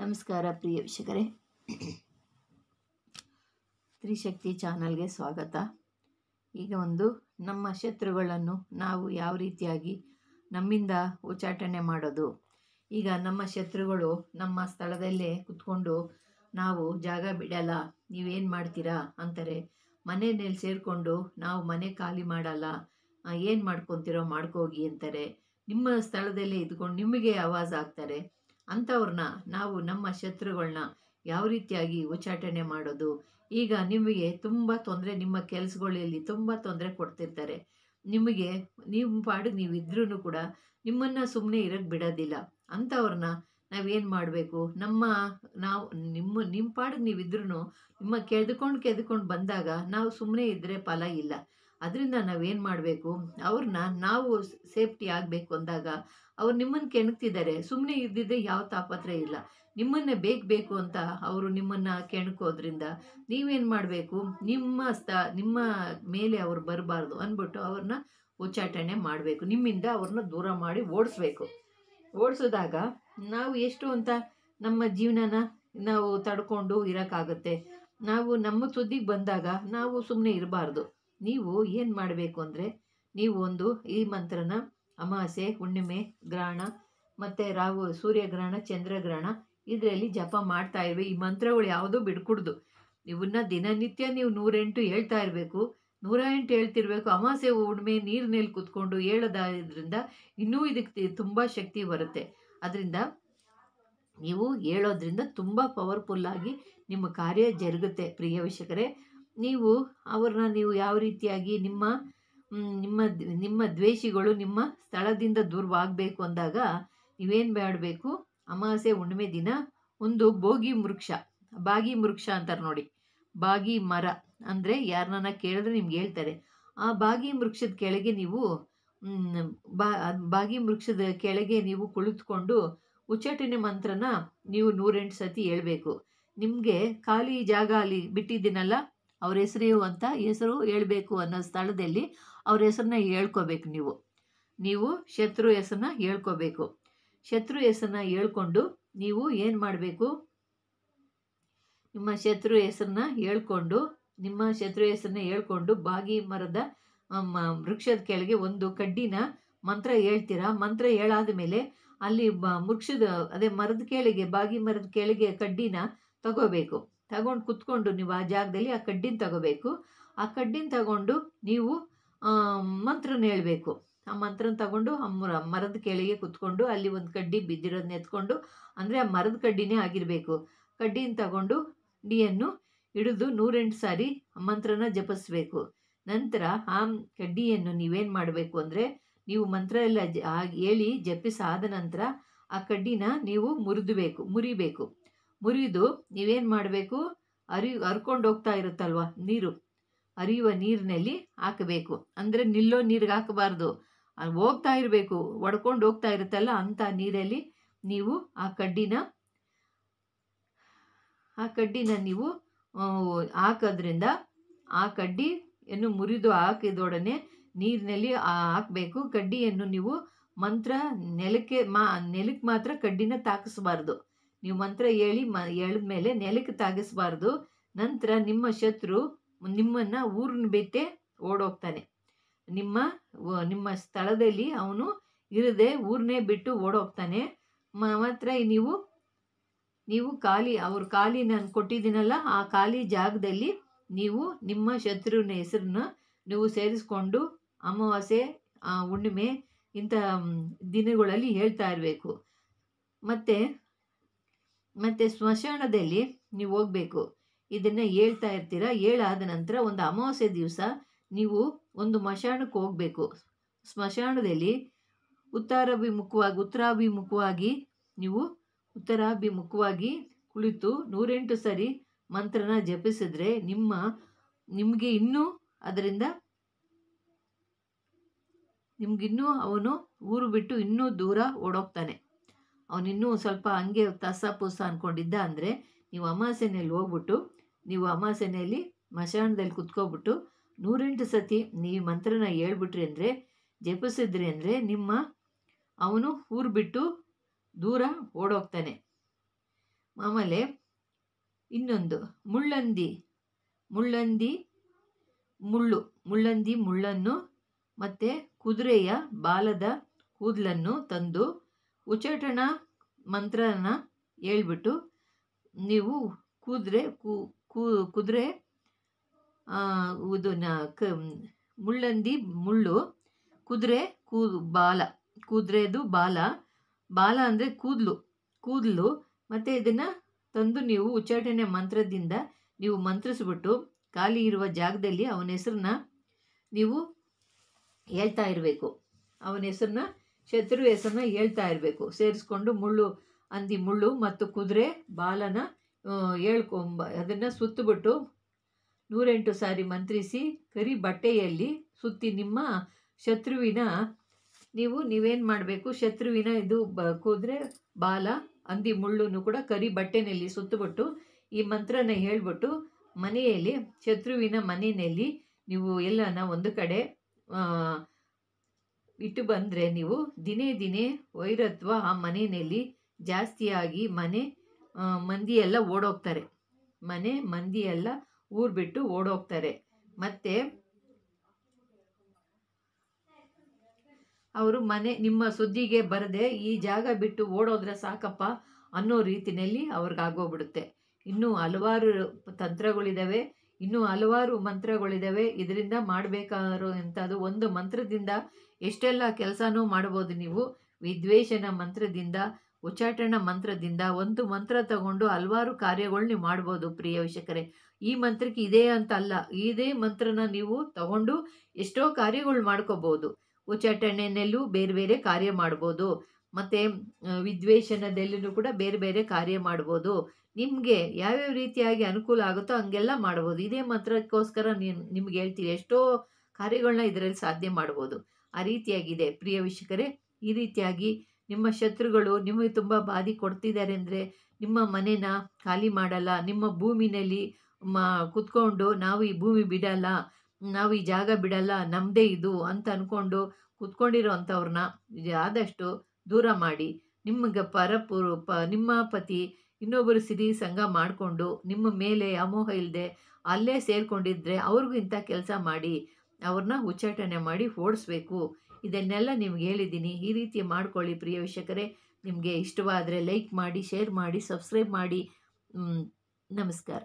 ನಮಸ್ಕಾರ ಪ್ರಿಯ ವೀಕ್ಷಕರೇ ತ್ರಿಶಕ್ತಿ ಚಾನಲ್ಗೆ ಸ್ವಾಗತ ಈಗ ಒಂದು ನಮ್ಮ ಶತ್ರುಗಳನ್ನು ನಾವು ಯಾವ ರೀತಿಯಾಗಿ ನಮ್ಮಿಂದ ಉಚ್ಚಾಟನೆ ಮಾಡೋದು ಈಗ ನಮ್ಮ ಶತ್ರುಗಳು ನಮ್ಮ ಸ್ಥಳದಲ್ಲೇ ಕುತ್ಕೊಂಡು ನಾವು ಜಾಗ ಬಿಡಲ್ಲ ನೀವೇನು ಮಾಡ್ತೀರಾ ಅಂತಾರೆ ಮನೆಯಲ್ಲಿ ಸೇರಿಕೊಂಡು ನಾವು ಮನೆ ಖಾಲಿ ಮಾಡಲ್ಲ ಏನು ಮಾಡ್ಕೊತಿರೋ ಮಾಡ್ಕೋಗಿ ಅಂತಾರೆ ನಿಮ್ಮ ಸ್ಥಳದಲ್ಲೇ ಇದ್ಕೊಂಡು ನಿಮಗೆ ಆವಾಜ್ ಆಗ್ತಾರೆ ಅಂಥವ್ರನ್ನ ನಾವು ನಮ್ಮ ಶತ್ರುಗಳನ್ನ ಯಾವ ರೀತಿಯಾಗಿ ಉಚ್ಚಾಟನೆ ಮಾಡೋದು ಈಗ ನಿಮಗೆ ತುಂಬ ತೊಂದರೆ ನಿಮ್ಮ ಕೆಲಸಗಳಲ್ಲಿ ತುಂಬ ತೊಂದರೆ ಕೊಡ್ತಿರ್ತಾರೆ ನಿಮಗೆ ನಿಮ್ಮ ಪಾಡಿಗೆ ನೀವಿದ್ರೂ ಕೂಡ ನಿಮ್ಮನ್ನು ಸುಮ್ಮನೆ ಇರೋಕ್ಕೆ ಬಿಡೋದಿಲ್ಲ ಅಂಥವ್ರನ್ನ ನಾವೇನು ಮಾಡಬೇಕು ನಮ್ಮ ನಾವು ನಿಮ್ಮ ನಿಮ್ಮ ಪಾಡಿಗೆ ನೀವಿದ್ರೂ ನಿಮ್ಮ ಕೆದ್ಕೊಂಡು ಕೆದ್ಕೊಂಡು ಬಂದಾಗ ನಾವು ಸುಮ್ಮನೆ ಇದ್ದರೆ ಫಲ ಇಲ್ಲ ಅದರಿಂದ ನಾವೇನು ಮಾಡಬೇಕು ಅವ್ರನ್ನ ನಾವು ಸೇಫ್ಟಿ ಆಗಬೇಕು ಅಂದಾಗ ಅವ್ರು ನಿಮ್ಮನ್ನು ಕೆಣಕ್ತಿದ್ದಾರೆ ಸುಮ್ಮನೆ ಇದ್ದಿದ್ದರೆ ಯಾವ ತಾಪತ್ರ ಇಲ್ಲ ನಿಮ್ಮನ್ನೇ ಬೇಕು ಬೇಕು ಅಂತ ಅವರು ನಿಮ್ಮನ್ನು ಕೆಣಕೋದ್ರಿಂದ ನೀವೇನು ಮಾಡಬೇಕು ನಿಮ್ಮ ಸ್ಥ ನಿಮ್ಮ ಮೇಲೆ ಅವ್ರು ಬರಬಾರ್ದು ಅಂದ್ಬಿಟ್ಟು ಅವ್ರನ್ನ ಉಚ್ಚಾಟನೆ ಮಾಡಬೇಕು ನಿಮ್ಮಿಂದ ಅವ್ರನ್ನ ದೂರ ಮಾಡಿ ಓಡಿಸ್ಬೇಕು ಓಡಿಸಿದಾಗ ನಾವು ಎಷ್ಟು ಅಂತ ನಮ್ಮ ಜೀವನನ ನಾವು ತಡ್ಕೊಂಡು ಇರೋಕ್ಕಾಗುತ್ತೆ ನಾವು ನಮ್ಮ ಸುದ್ದಿಗೆ ಬಂದಾಗ ನಾವು ಸುಮ್ಮನೆ ಇರಬಾರ್ದು ನೀವು ಏನು ಮಾಡಬೇಕು ಅಂದರೆ ನೀವು ಒಂದು ಈ ಮಂತ್ರನ ಅಮಾಸೆ ಹುಣ್ಣಿಮೆ ಗ್ರಹಣ ಮತ್ತು ರಾಹು ಸೂರ್ಯಗ್ರಹಣ ಚಂದ್ರಗ್ರಹಣ ಇದರಲ್ಲಿ ಜಪ ಮಾಡ್ತಾ ಇರ್ಬೇಕು ಈ ಮಂತ್ರಗಳು ಯಾವುದೂ ಬಿಡ್ಕೂಡ್ದು ಇವನ್ನ ದಿನನಿತ್ಯ ನೀವು ನೂರೆಂಟು ಹೇಳ್ತಾ ಇರಬೇಕು ನೂರ ಎಂಟು ಹೇಳ್ತಿರ್ಬೇಕು ಅಮಾಸೆ ಹುಣ್ಣಿಮೆ ನೀರಿನಲ್ಲಿ ಕುತ್ಕೊಂಡು ಹೇಳೋದಾದ್ರಿಂದ ಇನ್ನೂ ಇದಕ್ಕೆ ತುಂಬ ಶಕ್ತಿ ಬರುತ್ತೆ ಅದರಿಂದ ನೀವು ಹೇಳೋದ್ರಿಂದ ತುಂಬ ಪವರ್ಫುಲ್ಲಾಗಿ ನಿಮ್ಮ ಕಾರ್ಯ ಜರುಗುತ್ತೆ ಪ್ರಿಯ ನೀವು ಅವ್ರನ್ನ ನೀವು ಯಾವ ರೀತಿಯಾಗಿ ನಿಮ್ಮ ನಿಮ್ಮ ನಿಮ್ಮ ದ್ವೇಷಿಗಳು ನಿಮ್ಮ ಸ್ಥಳದಿಂದ ದೂರವಾಗಬೇಕು ಅಂದಾಗ ನೀವೇನು ಮಾಡಬೇಕು ಅಮಾವಾಸ್ಯೆ ಹುಣ್ಣಿಮೆ ದಿನ ಒಂದು ಬೋಗಿ ವೃಕ್ಷ ಬಾಗಿ ವೃಕ್ಷ ಅಂತಾರೆ ನೋಡಿ ಬಾಗಿ ಮರ ಅಂದರೆ ಯಾರನ್ನ ಕೇಳಿದ್ರೆ ನಿಮ್ಗೆ ಹೇಳ್ತಾರೆ ಆ ಬಾಗಿ ಮೃಕ್ಷದ ಕೆಳಗೆ ನೀವು ಬಾ ಬಾಗಿ ಮೃಕ್ಷದ ಕೆಳಗೆ ನೀವು ಕುಳಿತುಕೊಂಡು ಉಚ್ಚಾಟನೆ ಮಂತ್ರನ ನೀವು ನೂರೆಂಟು ಸತಿ ಹೇಳಬೇಕು ನಿಮಗೆ ಖಾಲಿ ಜಾಗ ಅಲ್ಲಿ ಬಿಟ್ಟಿದ್ದೀನಲ್ಲ ಅವ್ರ ಹೆಸರು ಅಂತ ಹೆಸರು ಹೇಳಬೇಕು ಅನ್ನೋ ಸ್ಥಳದಲ್ಲಿ ಅವ್ರ ಹೆಸರನ್ನ ಹೇಳ್ಕೋಬೇಕು ನೀವು ನೀವು ಶತ್ರು ಹೆಸರನ್ನ ಹೇಳ್ಕೋಬೇಕು ಶತ್ರು ಹೆಸರನ್ನ ಹೇಳ್ಕೊಂಡು ನೀವು ಏನು ಮಾಡಬೇಕು ನಿಮ್ಮ ಶತ್ರು ಹೆಸರನ್ನ ಹೇಳ್ಕೊಂಡು ನಿಮ್ಮ ಶತ್ರು ಹೆಸರನ್ನ ಹೇಳ್ಕೊಂಡು ಬಾಗಿ ಮರದ ವೃಕ್ಷದ ಕೆಳಗೆ ಒಂದು ಕಡ್ಡಿನ ಮಂತ್ರ ಹೇಳ್ತೀರಾ ಮಂತ್ರ ಹೇಳಾದ ಮೇಲೆ ಅಲ್ಲಿ ಬ ವೃಕ್ಷದ ಅದೇ ಮರದ ಕೆಳಗೆ ಬಾಗಿ ಮರದ ಕೆಳಗೆ ಕಡ್ಡಿನ ತಗೋಬೇಕು ತಗೊಂಡು ಕುತ್ಕೊಂಡು ನೀವು ಆ ಜಾಗದಲ್ಲಿ ಆ ಕಡ್ಡಿನ ತಗೋಬೇಕು ಆ ಕಡ್ಡಿನ ತಗೊಂಡು ನೀವು ಮಂತ್ರನ ಹೇಳಬೇಕು ಆ ಮಂತ್ರನ ತಗೊಂಡು ಆ ಮರದ ಕೆಳಗೆ ಕುತ್ಕೊಂಡು ಅಲ್ಲಿ ಒಂದು ಕಡ್ಡಿ ಬಿದ್ದಿರೋದನ್ನ ಎತ್ಕೊಂಡು ಅಂದರೆ ಆ ಮರದ ಕಡ್ಡಿನೇ ಆಗಿರಬೇಕು ಕಡ್ಡಿನ ತಗೊಂಡು ಕಡ್ಡಿಯನ್ನು ಹಿಡಿದು ನೂರೆಂಟು ಸಾರಿ ಮಂತ್ರನ ಜಪಿಸ್ಬೇಕು ನಂತರ ಆ ಕಡ್ಡಿಯನ್ನು ನೀವೇನು ಮಾಡಬೇಕು ಅಂದರೆ ನೀವು ಮಂತ್ರ ಎಲ್ಲ ಜ ಹೇಳಿ ಜಪಿಸಾದ ನಂತರ ಆ ಕಡ್ಡಿನ ನೀವು ಮುರಿದಬೇಕು ಮುರಿಬೇಕು ಮುರಿದು ನೀವೇನು ಮಾಡಬೇಕು ಅರಿ ಹರ್ಕೊಂಡು ಹೋಗ್ತಾ ಇರುತ್ತಲ್ವ ನೀರು ಹರಿಯುವ ನೀರಿನಲ್ಲಿ ಹಾಕಬೇಕು ಅಂದರೆ ನಿಲ್ಲೋ ನೀರಿಗೆ ಹಾಕಬಾರ್ದು ಹೋಗ್ತಾ ಇರಬೇಕು ಒಡ್ಕೊಂಡು ಹೋಗ್ತಾ ಇರುತ್ತಲ್ಲ ಅಂಥ ನೀರಲ್ಲಿ ನೀವು ಆ ಕಡ್ಡಿನ ಆ ಕಡ್ಡಿನ ನೀವು ಹಾಕೋದ್ರಿಂದ ಆ ಕಡ್ಡಿ ಮುರಿದು ಹಾಕಿದೊಡನೆ ನೀರಿನಲ್ಲಿ ಹಾಕಬೇಕು ಕಡ್ಡಿಯನ್ನು ನೀವು ಮಂತ್ರ ನೆಲಕ್ಕೆ ಮಾ ನೆಲಕ್ಕೆ ಮಾತ್ರ ಕಡ್ಡಿನ ತಾಕಿಸಬಾರ್ದು ನೀವು ಮಂತ್ರ ಹೇಳಿ ಮ ಹೇಳಿದ ಮೇಲೆ ನೆಲಕ್ಕೆ ತಾಗಿಸ್ಬಾರ್ದು ನಂತರ ನಿಮ್ಮ ಶತ್ರು ನಿಮ್ಮನ್ನು ಊರನ್ನ ಬಿಟ್ಟೆ ಓಡೋಗ್ತಾನೆ ನಿಮ್ಮ ನಿಮ್ಮ ಸ್ಥಳದಲ್ಲಿ ಅವನು ಇರದೆ ಊರನ್ನೇ ಬಿಟ್ಟು ಓಡೋಗ್ತಾನೆ ಮಾತ್ರ ನೀವು ನೀವು ಖಾಲಿ ಅವ್ರ ಖಾಲಿ ನಾನು ಕೊಟ್ಟಿದ್ದೀನಲ್ಲ ಆ ಖಾಲಿ ಜಾಗದಲ್ಲಿ ನೀವು ನಿಮ್ಮ ಶತ್ರುವಿನ ಹೆಸರನ್ನ ನೀವು ಸೇರಿಸ್ಕೊಂಡು ಅಮಾವಾಸ್ಯೆ ಹುಣ್ಣಿಮೆ ಇಂಥ ದಿನಗಳಲ್ಲಿ ಹೇಳ್ತಾ ಇರಬೇಕು ಮತ್ತು ಮತ್ತು ಸ್ಮಶಾನದಲ್ಲಿ ನೀವು ಹೋಗಬೇಕು ಇದನ್ನು ಹೇಳ್ತಾ ಇರ್ತೀರ ಹೇಳಾದ ನಂತರ ಒಂದು ಅಮಾವಾಸ್ಯೆ ದಿವಸ ನೀವು ಒಂದು ಮಶಾನಕ್ಕೆ ಹೋಗಬೇಕು ಸ್ಮಶಾನದಲ್ಲಿ ಉತ್ತರಾಭಿಮುಖವಾಗಿ ಉತ್ತರಾಭಿಮುಖವಾಗಿ ನೀವು ಉತ್ತರಾಭಿಮುಖವಾಗಿ ಕುಳಿತು ನೂರೆಂಟು ಸರಿ ಮಂತ್ರನ ಜಪಿಸಿದ್ರೆ ನಿಮ್ಮ ನಿಮಗೆ ಇನ್ನೂ ಅದರಿಂದ ನಿಮಗಿನ್ನೂ ಅವನು ಊರು ಬಿಟ್ಟು ಇನ್ನೂ ದೂರ ಓಡೋಗ್ತಾನೆ ಅವನಿನ್ನೂ ಸ್ವಲ್ಪ ಹಂಗೆ ತಸ ಪುಸ ಅಂದ್ಕೊಂಡಿದ್ದ ಅಂದರೆ ನೀವು ಅಮಾಸೆನೆಯಲ್ಲಿ ಹೋಗ್ಬಿಟ್ಟು ನೀವು ಅಮಾಸೆನೆಯಲ್ಲಿ ಮಶಾಣದಲ್ಲಿ ಕುತ್ಕೊಬಿಟ್ಟು ನೂರೆಂಟು ಸತಿ ನೀವು ಮಂತ್ರನ ಹೇಳ್ಬಿಟ್ರಿ ಅಂದರೆ ಜಪಿಸಿದ್ರಿ ಅಂದರೆ ನಿಮ್ಮ ಅವನು ಊರು ಬಿಟ್ಟು ದೂರ ಓಡೋಗ್ತಾನೆ ಆಮೇಲೆ ಇನ್ನೊಂದು ಮುಳ್ಳಂದಿ ಮುಳ್ಳಂದಿ ಮುಳ್ಳು ಮುಳ್ಳಂದಿ ಮುಳ್ಳನ್ನು ಮತ್ತು ಕುದುರೆಯ ಬಾಲದ ಕೂದಲನ್ನು ತಂದು ಉಚ್ಚಾಟನ ಮಂತ್ರನ ಹೇಳ್ಬಿಟ್ಟು ನೀವು ಕುದುರೆ ಕುದುರೆ ಕ ಮುಳ್ಳಂದಿ ಮುಳ್ಳು ಕುದುರೆ ಕೂ ಬಾಲ ಕುದುರೆದು ಬಾಲ ಬಾಲ ಅಂದರೆ ಕೂದಲು ಕೂದಲು ಮತ್ತು ಇದನ್ನು ತಂದು ನೀವು ಉಚ್ಚಾಟನೆ ಮಂತ್ರದಿಂದ ನೀವು ಮಂತ್ರಿಸ್ಬಿಟ್ಟು ಖಾಲಿ ಇರುವ ಜಾಗದಲ್ಲಿ ಅವನ ಹೆಸರನ್ನ ನೀವು ಹೇಳ್ತಾ ಇರಬೇಕು ಅವನ ಹೆಸರನ್ನ ಶತ್ರು ಹೆಸರನ್ನ ಹೇಳ್ತಾ ಇರಬೇಕು ಸೇರಿಸ್ಕೊಂಡು ಮುಳ್ಳು ಹಂದಿ ಮುಳ್ಳು ಮತ್ತು ಕುದುರೆ ಬಾಲನ ಹೇಳ್ಕೊಂಬ ಅದನ್ನು ಸುತ್ತಬಿಟ್ಟು ನೂರೆಂಟು ಸಾರಿ ಮಂತ್ರಿಸಿ ಕರಿ ಬಟ್ಟೆಯಲ್ಲಿ ಸುತ್ತಿ ನಿಮ್ಮ ಶತ್ರುವಿನ ನೀವು ನೀವೇನು ಮಾಡಬೇಕು ಶತ್ರುವಿನ ಇದು ಬ ಕುದುರೆ ಬಾಲ ಹಂದಿ ಮುಳ್ಳು ಕೂಡ ಕರಿ ಬಟ್ಟೆನಲ್ಲಿ ಸುತ್ತಬಿಟ್ಟು ಈ ಮಂತ್ರನ ಹೇಳಿಬಿಟ್ಟು ಮನೆಯಲ್ಲಿ ಶತ್ರುವಿನ ಮನೆಯಲ್ಲಿ ನೀವು ಎಲ್ಲನ ಒಂದು ಕಡೆ ಇಟ್ಟು ಬಂದರೆ ನೀವು ದಿನೇ ದಿನೇ ವೈರತ್ವ ಆ ಮನೆಯಲ್ಲಿ ಜಾಸ್ತಿಯಾಗಿ ಮನೆ ಮಂದಿ ಎಲ್ಲ ಓಡೋಗ್ತಾರೆ ಮನೆ ಮಂದಿಯೆಲ್ಲ ಊರ್ ಬಿಟ್ಟು ಓಡೋಗ್ತಾರೆ ಮತ್ತೆ ಅವರು ಮನೆ ನಿಮ್ಮ ಸುದ್ದಿಗೆ ಬರದೆ ಈ ಜಾಗ ಬಿಟ್ಟು ಓಡೋದ್ರೆ ಸಾಕಪ್ಪ ಅನ್ನೋ ರೀತಿಯಲ್ಲಿ ಅವ್ರಿಗಾಗೋಗ್ಬಿಡುತ್ತೆ ಇನ್ನೂ ಹಲವಾರು ತಂತ್ರಗಳಿದಾವೆ ಇನ್ನೂ ಹಲವಾರು ಮಂತ್ರಗಳಿದ್ದಾವೆ ಇದರಿಂದ ಮಾಡಬೇಕಾರೋ ಎಂಥದ್ದು ಒಂದು ಮಂತ್ರದಿಂದ ಎಷ್ಟೆಲ್ಲ ಕೆಲಸನೂ ಮಾಡ್ಬೋದು ನೀವು ವಿದ್ವೇಷನ ಮಂತ್ರದಿಂದ ಉಚ್ಚಾಟನ ಮಂತ್ರದಿಂದ ಒಂದು ಮಂತ್ರ ತಗೊಂಡು ಹಲವಾರು ಕಾರ್ಯಗಳು ನೀವು ಮಾಡ್ಬೋದು ಪ್ರಿಯ ವಿಷಕರೇ ಈ ಮಂತ್ರಕ್ಕೆ ಇದೇ ಅಂತ ಅಲ್ಲ ಇದೇ ಮಂತ್ರನ ನೀವು ತಗೊಂಡು ಎಷ್ಟೋ ಕಾರ್ಯಗಳು ಮಾಡ್ಕೋಬೋದು ಉಚ್ಚಾಟನೆಯಲ್ಲೂ ಬೇರೆ ಬೇರೆ ಕಾರ್ಯ ಮಾಡ್ಬೋದು ಮತ್ತೆ ವಿದ್ವೇಷನದಲ್ಲೂ ಕೂಡ ಬೇರೆ ಬೇರೆ ಕಾರ್ಯ ಮಾಡ್ಬೋದು ನಿಮಗೆ ಯಾವ್ಯಾವ ರೀತಿಯಾಗಿ ಅನುಕೂಲ ಆಗುತ್ತೋ ಹಂಗೆಲ್ಲ ಮಾಡ್ಬೋದು ಇದೇ ಮಂತ್ರಕ್ಕೋಸ್ಕರ ನೀನು ನಿಮ್ಗೆ ಹೇಳ್ತೀರಿ ಎಷ್ಟೋ ಕಾರ್ಯಗಳನ್ನ ಇದರಲ್ಲಿ ಸಾಧ್ಯ ಮಾಡ್ಬೋದು ಆ ರೀತಿಯಾಗಿದೆ ಪ್ರಿಯ ವೀಕ್ಷಕರೇ ಈ ರೀತಿಯಾಗಿ ನಿಮ್ಮ ಶತ್ರುಗಳು ನಿಮಗೆ ತುಂಬ ಬಾಧಿ ಕೊಡ್ತಿದ್ದಾರೆ ಅಂದರೆ ನಿಮ್ಮ ಮನೇನ ಖಾಲಿ ಮಾಡಲ್ಲ ನಿಮ್ಮ ಭೂಮಿನಲ್ಲಿ ಮಾ ಕುತ್ಕೊಂಡು ನಾವು ಈ ಭೂಮಿ ಬಿಡಲ್ಲ ನಾವು ಈ ಜಾಗ ಬಿಡಲ್ಲ ನಮ್ಮದೇ ಇದು ಅಂತ ಅಂದ್ಕೊಂಡು ಕುತ್ಕೊಂಡಿರೋ ಅಂಥವ್ರನ್ನ ಆದಷ್ಟು ದೂರ ಮಾಡಿ ನಿಮಗೆ ಪರಪುರು ಪ ನಿಮ್ಮ ಪತಿ ಇನ್ನೊಬ್ಬರು ಸಿರಿ ಸಂಘ ಮಾಡಿಕೊಂಡು ನಿಮ್ಮ ಮೇಲೆ ಅಮೋಹ ಇಲ್ಲದೆ ಅಲ್ಲೇ ಸೇರಿಕೊಂಡಿದ್ರೆ ಅವ್ರಿಗೂ ಇಂಥ ಕೆಲಸ ಮಾಡಿ ಅವ್ರನ್ನ ಉಚ್ಚಾಟನೆ ಮಾಡಿ ಓಡಿಸ್ಬೇಕು ಇದನ್ನೆಲ್ಲ ನಿಮ್ಗೆ ಹೇಳಿದ್ದೀನಿ ಈ ರೀತಿ ಮಾಡ್ಕೊಳ್ಳಿ ಪ್ರಿಯ ವೀಕ್ಷಕರೇ ನಿಮಗೆ ಇಷ್ಟವಾದರೆ ಲೈಕ್ ಮಾಡಿ ಶೇರ್ ಮಾಡಿ ಸಬ್ಸ್ಕ್ರೈಬ್ ಮಾಡಿ ನಮಸ್ಕಾರ